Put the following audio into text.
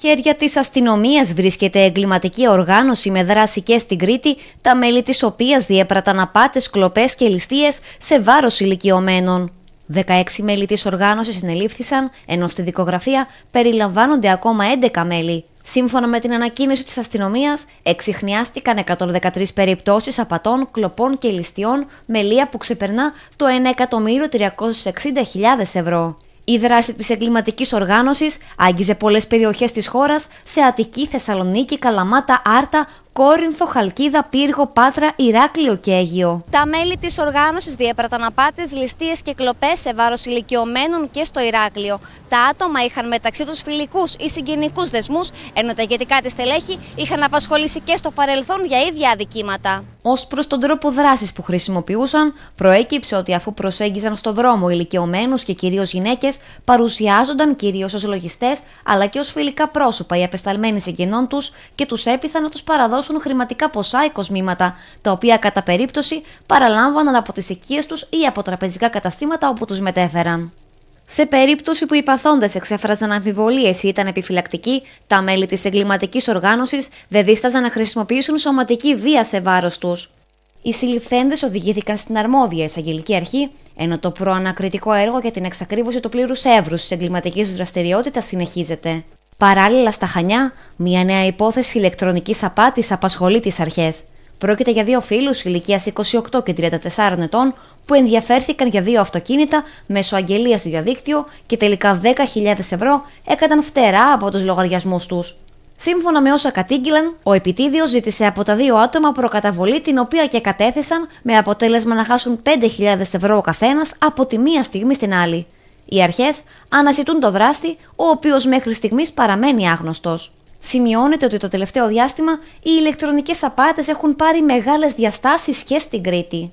χέρια της αστυνομίας βρίσκεται εγκληματική οργάνωση με δράση και στην Κρήτη, τα μέλη της οποίας διέπραταν απάτες, κλοπές και ληστείες σε βάρος ηλικιωμένων. 16 μέλη της οργάνωσης συνελήφθησαν, ενώ στη δικογραφία περιλαμβάνονται ακόμα 11 μέλη. Σύμφωνα με την ανακοίνωση της αστυνομίας, εξηχνιάστηκαν 113 περιπτώσεις απατών, κλοπών και ληστείων με που ξεπερνά το 1.360.000 ευρώ. Η δράση της εγκληματικής οργάνωσης άγγιζε πολλές περιοχές της χώρας σε Αττική, Θεσσαλονίκη, Καλαμάτα, Άρτα, Κόρινθο, Χαλκίδα, Πύργο, Πάτρα, Ηράκλειο και Αίγιο. Τα μέλη της οργάνωσης διέπραταν απάτες, ληστείες και κλοπές σε βάρος ηλικιωμένων και στο Ηράκλειο. Τα άτομα είχαν μεταξύ τους φιλικούς ή συγγενικούς δεσμούς, ενώ τα ηγετικά της στελέχη είχαν απασχολήσει και στο παρελθόν για ίδια αδικήματα. Ως προς τον τρόπο δράσης που χρησιμοποιούσαν, προέκυψε ότι αφού προσέγγιζαν στο δρόμο ηλικιωμένους και κυρίως γυναίκες, παρουσιάζονταν κυρίως ως λογιστές αλλά και ως φιλικά πρόσωπα οι απεσταλμένοι συγγενών τους και τους έπειθαν να τους παραδώσουν δώσουν χρηματικά ποσά ή κοσμήματα, τα οποία κατά περίπτωση παραλάμβαναν από τις οικίες τους ή από τραπεζικά καταστήματα όπου τους μετέφεραν. Σε περίπτωση που οι παθώντε εξέφραζαν αμφιβολίες ή ήταν επιφυλακτικοί, τα μέλη της εγκληματικής οργάνωσης δεν δίσταζαν να χρησιμοποιήσουν σωματική βία σε βάρος τους. Οι συλληφθέντες οδηγήθηκαν στην αρμόδια εισαγγελική αρχή, ενώ το προανακριτικό έργο για την εξακρίβωση του πλήρους εύρους της εγκληματικής δραστηριότητας συνεχίζεται. Παράλληλα στα Χανιά, μια νέα υπόθεση ηλεκτρονικής απάτης απασχολεί τις αρχές. Πρόκειται για δύο φίλους ηλικίας 28 και 34 ετών που ενδιαφέρθηκαν για δύο αυτοκίνητα μέσω αγγελίας στο διαδίκτυο και τελικά 10.000 ευρώ έκαναν φτερά από τους λογαριασμούς τους. Σύμφωνα με όσα κατήγγυλαν, ο επιτίδιος ζήτησε από τα δύο άτομα προκαταβολή την οποία και κατέθεσαν με αποτέλεσμα να χάσουν 5.000 ευρώ ο καθένας από τη μία στιγμή στην άλλη. Οι αρχές αναζητούν το δράστη, ο οποίος μέχρι στιγμής παραμένει άγνωστος. Σημειώνεται ότι το τελευταίο διάστημα οι ηλεκτρονικές απάτες έχουν πάρει μεγάλες διαστάσεις και στην Κρήτη.